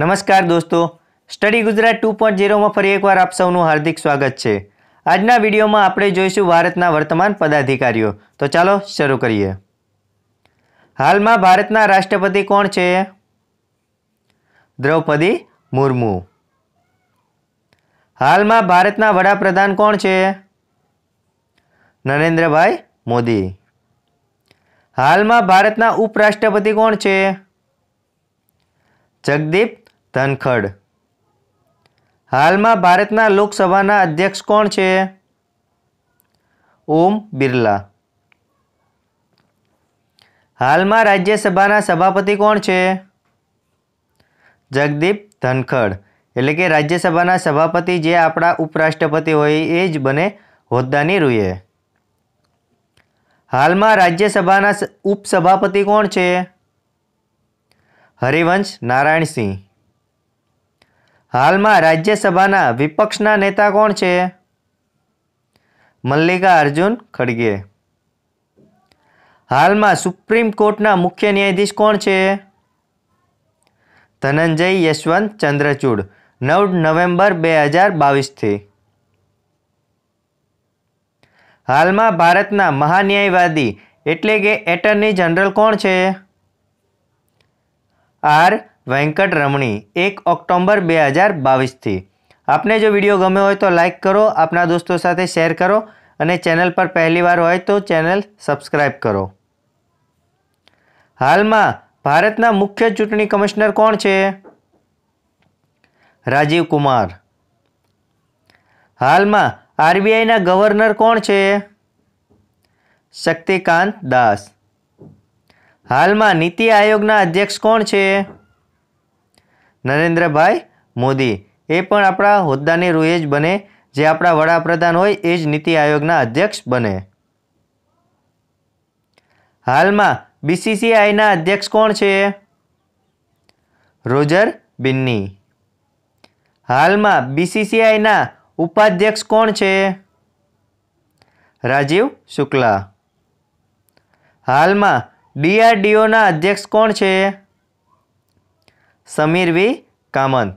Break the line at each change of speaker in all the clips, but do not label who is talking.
નમસ્કાર દોસ્તો study Gujarat two point ઝીરોમાં ફરી એકવાર આપ સૌનું હાર્દિક સ્વાગત છે આજના વિડીયોમાં આપણે જોઈશું ભારતના વર્તમાન પદાધિકારીઓ તો ચાલો શરૂ કરીએ હાલમાં ભારતના રાષ્ટ્રપતિ કોણ છે દ્રૌપદી મુર્મુ હાલમાં ભારતના વડાપ્રધાન કોણ છે નરેન્દ્રભાઈ મોદી હાલમાં ભારતના ઉપરાષ્ટ્રપતિ કોણ છે જગદીપ ધનખડ હાલમાં ભારતના લોકસભાના અધ્યક્ષ કોણ છે ઓમ બિરલા હાલમાં રાજ્યસભાના સભાપતિ કોણ છે જગદીપ ધનખડ એટલે કે રાજ્યસભાના સભાપતિ જે આપણા ઉપરાષ્ટ્રપતિ હોય એ જ બને હોદ્દાની રૂએ હાલમાં રાજ્યસભાના ઉપસભાપતિ કોણ છે હરિવંશ નારાયણસિંહ હાલમાં રાજ્યસભાના વિપક્ષના નેતા કોણ છે મલ્લિકા અર્જુન ખડગે હાલમાં સુપ્રીમ કોર્ટના મુખ્ય ન્યાયાધીશ કોણ છે ધનંજય યશવંત ચંદ્રચૂડ નવ નવેમ્બર બે હજાર બાવીસથી હાલમાં ભારતના મહાન્યાયવાદી એટલે કે એટર્ની જનરલ કોણ છે આર વેંકટ રમણી એક ઓક્ટોમ્બર બે હજાર બાવીસથી આપને જો વિડીયો ગમ્યો હોય તો લાઇક કરો આપના દોસ્તો સાથે શેર કરો અને ચેનલ પર પહેલીવાર હોય તો ચેનલ સબસ્ક્રાઈબ કરો હાલમાં ભારતના મુખ્ય ચૂંટણી કમિશનર કોણ છે રાજીવ કુમાર હાલમાં આરબીઆઈના ગવર્નર કોણ છે શક્તિકાંત દાસ હાલમાં નીતિ આયોગના અધ્યક્ષ કોણ છે નરેન્દ્રભાઈ મોદી એ પણ આપણા હોદ્દાની રૂએ જ બને જે આપણા વડાપ્રધાન હોય એ જ નીતિ આયોગના અધ્યક્ષ બને હાલમાં બીસીસીઆઈના અધ્યક્ષ કોણ છે રોજર બિન્ની હાલમાં બીસીસીઆઈના ઉપાધ્યક્ષ કોણ છે રાજીવ શુક્લા હાલમાં ડીઆરડીઓના અધ્યક્ષ કોણ છે સમીર વી કામન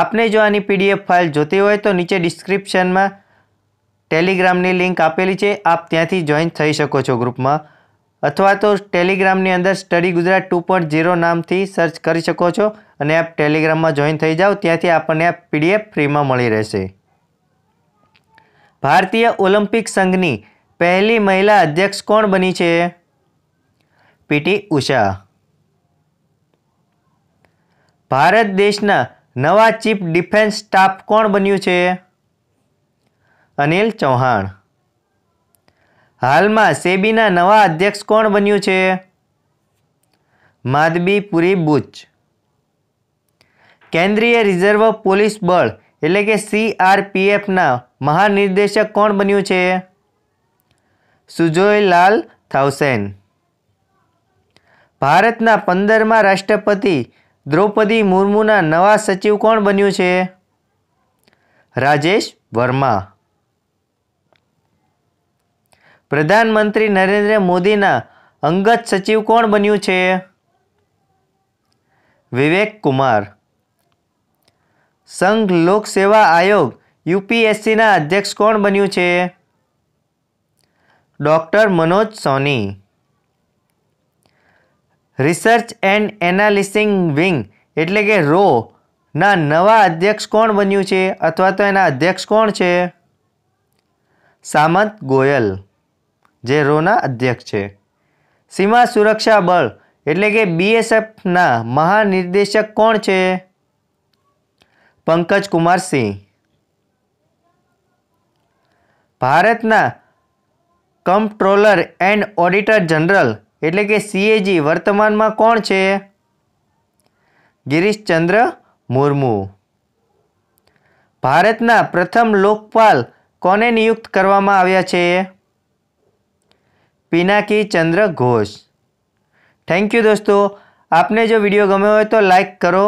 આપને જો આની પીડીએફ ફાઇલ જોતી હોય તો નીચે ડિસ્ક્રિપ્શનમાં ટેલિગ્રામની લિંક આપેલી છે આપ ત્યાંથી જોઈન થઈ શકો છો ગ્રુપમાં અથવા તો ટેલિગ્રામની અંદર study Gujarat two point zero નામથી સર્ચ કરી શકો છો અને આપ ટેલિગ્રામમાં જોઈન થઈ જાઓ ત્યાંથી આપણને આ પીડીએફ ફ્રીમાં મળી રહેશે ભારતીય ઓલિમ્પિક સંઘની પહેલી મહિલા અધ્યક્ષ કોણ બની છે પીટી ઉષા ભારત દેશના નવા ચીફ ડિફેન્સ સ્ટાફ કોણ બન્યું છે અનિલ ચૌહાણ હાલમાં સેબીના નવા અધ્યક્ષ કોણ બન્યું છે માધબી પુરી બુચ કેન્દ્રીય રિઝર્વ પોલીસ બળ એટલે કે સીઆરપીએફના મહાનિર્દેશક કોણ બન્યું છે સુજોયલાલ થાઉસેન ભારતના પંદરમા રાષ્ટ્રપતિ દ્રૌપદી મુર્મુના નવા સચિવ કોણ બન્યું છે રાજેશ વર્મા પ્રધાનમંત્રી નરેન્દ્ર મોદીના અંગત સચિવ કોણ બન્યું છે વિવેક કુમાર સંઘ લોક સેવા આયોગ યુપીએસસીના અધ્યક્ષ કોણ બન્યું છે doctor Manoj Soni research and analysing wing એટલે કે રો ના નવા અધ્યક્ષ કોણ બન્યું છે અથવા તો એના અધ્યક્ષ કોણ છે સામંત ગોયલ જે રોના અધ્યક્ષ છે સીમા સુરક્ષા બળ એટલે કે બીએસએફના મહાનિર્દેશક કોણ છે પંકજ કુમાર સિંહ ભારતના કમ્પ્ટ્રોલર એન્ડ ઓડિટર જનરલ એટલે કે સીએજી વર્તમાનમાં કોણ છે ગિરીશચંદ્ર મુર્મુ ભારતના પ્રથમ લોકપાલ કોને નિયુક્ત કરવામાં આવ્યા છે પિનાકી ચંદ્ર ઘોષ થેન્ક યુ દોસ્તો આપને જો વિડીયો ગમ્યો હોય તો લાઈક કરો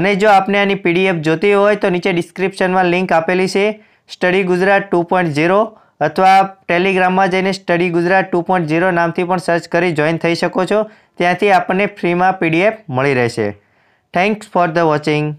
અને જો આપને આની પીડીએફ જોતી હોય તો નીચે ડિસ્ક્રિપ્શનમાં લિંક આપેલી છે study Gujarat two point zero અથવા ટેલિગ્રામમાં જઈને study Gujarat two point zero નામથી પણ સર્ચ કરી જોઈન થઈ શકો છો ત્યાંથી આપણને ફ્રીમાં પીડીએફ મળી રહેશે થેન્ક્સ ફોર ધ વોચિંગ